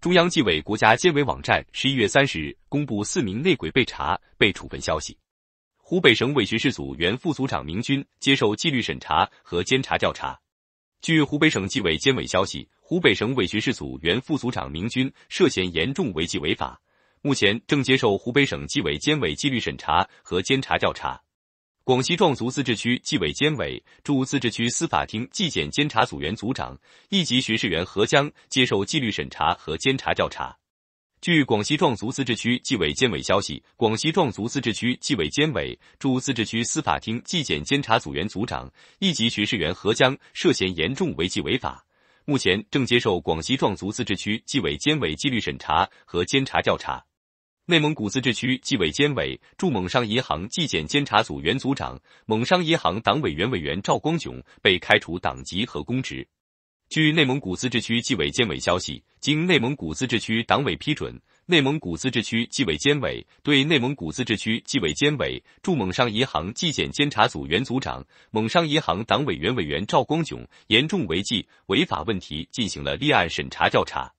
中央纪委国家监委网站十一月三十日公布四名内鬼被查被处分消息。湖北省委巡视组原副组长明军接受纪律审查和监察调查。据湖北省纪委监委消息，湖北省委巡视组原副组长明军涉嫌严重违纪违法，目前正接受湖北省纪委监委纪律审查和监察调查。广西壮族自治区纪委监委驻自治区司法厅纪检监察组员组长、一级巡视员何江接受纪律审查和监察调查。据广西壮族自治区纪委监委消息，广西壮族自治区纪委监委驻自治区司法厅纪检监察组员组长、一级巡视员何江涉嫌严重违纪违法，目前正接受广西壮族自治区纪委监委纪律审查和监察调查。内蒙古自治区纪委监委驻蒙商银行纪检监察组原组长、蒙商银行党委原委员赵光炯被开除党籍和公职。据内蒙古自治区纪委监委消息，经内蒙古自治区党委批准，内蒙古自治区纪委监委对内蒙古自治区纪委监委驻蒙商银行纪检监察组原组长、蒙商银行党委原委员赵光炯严重违纪违法问题进行了立案审查调查。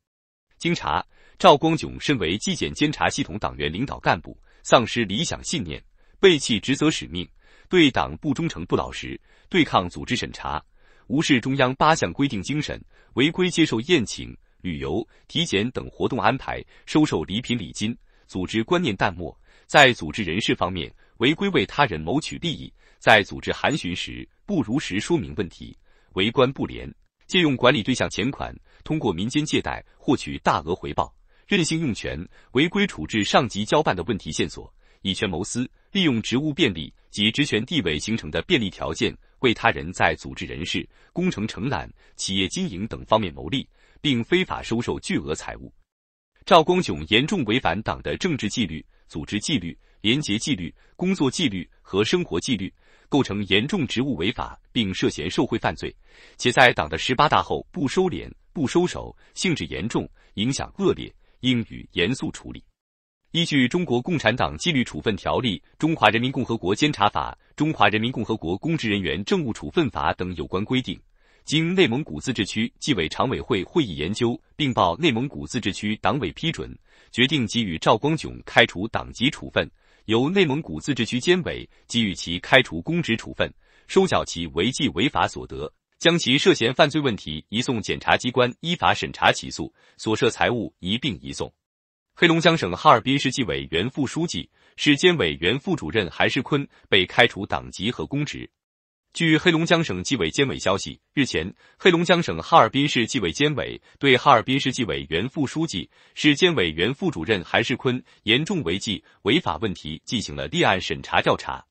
经查，赵光炯身为纪检监察系统党员领导干部，丧失理想信念，背弃职责使命，对党不忠诚不老实，对抗组织审查，无视中央八项规定精神，违规接受宴请、旅游、体检等活动安排，收受礼品礼金，组织观念淡漠，在组织人事方面违规为他人谋取利益，在组织函询时不如实说明问题，为官不廉，借用管理对象钱款，通过民间借贷获取大额回报。任性用权、违规处置上级交办的问题线索，以权谋私，利用职务便利及职权地位形成的便利条件，为他人在组织人事、工程承揽、企业经营等方面谋利，并非法收受巨额财物。赵光炯严重违反党的政治纪律、组织纪律、廉洁纪律、工作纪律和生活纪律，构成严重职务违法，并涉嫌受贿犯罪，且在党的十八大后不收敛、不收手，性质严重，影响恶劣。应予严肃处理。依据《中国共产党纪律处分条例》《中华人民共和国监察法》《中华人民共和国公职人员政务处分法》等有关规定，经内蒙古自治区纪委常委会会议研究，并报内蒙古自治区党委批准，决定给予赵光炯开除党籍处分，由内蒙古自治区监委给予其开除公职处分，收缴其违纪违法所得。将其涉嫌犯罪问题移送检察机关依法审查起诉，所涉财物一并移送。黑龙江省哈尔滨市纪委原副书记、市监委原副主任韩世坤被开除党籍和公职。据黑龙江省纪委监委消息，日前，黑龙江省哈尔滨市纪委监委对哈尔滨市纪委原副书记、市监委原副主任韩世坤严重违纪违法问题进行了立案审查调查。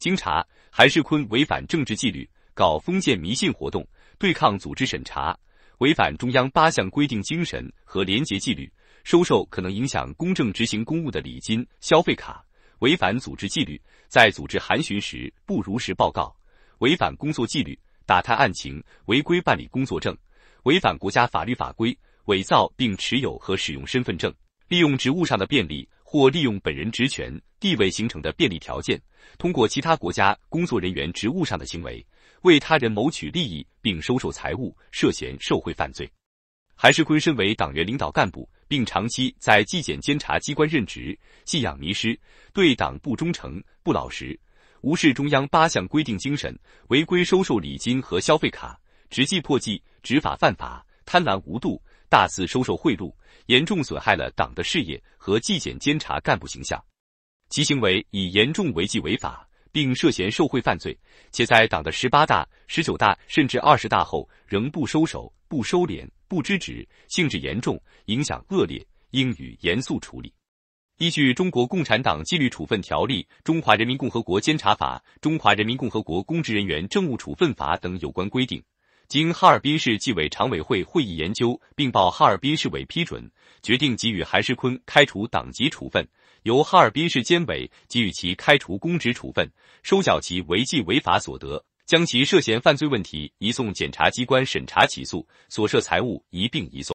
经查，韩世坤违反政治纪律。搞封建迷信活动，对抗组织审查，违反中央八项规定精神和廉洁纪律，收受可能影响公正执行公务的礼金、消费卡，违反组织纪律，在组织函询时不如实报告，违反工作纪律，打探案情，违规办理工作证，违反国家法律法规，伪造并持有和使用身份证，利用职务上的便利或利用本人职权、地位形成的便利条件，通过其他国家工作人员职务上的行为。为他人谋取利益并收受财物，涉嫌受贿犯罪。韩世坤身为党员领导干部，并长期在纪检监察机关任职，信仰迷失，对党不忠诚、不老实，无视中央八项规定精神，违规收受礼金和消费卡，执纪破纪、执法犯法，贪婪无度，大肆收受贿赂，严重损害了党的事业和纪检监察干部形象。其行为已严重违纪违法。并涉嫌受贿犯罪，且在党的十八大、十九大甚至二十大后仍不收手、不收敛、不知止，性质严重，影响恶劣，应予严肃处理。依据《中国共产党纪律处分条例》《中华人民共和国监察法》《中华人民共和国公职人员政务处分法》等有关规定，经哈尔滨市纪委常委会会议研究，并报哈尔滨市委批准，决定给予韩世坤开除党籍处分。由哈尔滨市监委给予其开除公职处分，收缴其违纪违法所得，将其涉嫌犯罪问题移送检察机关审查起诉，所涉财物一并移送。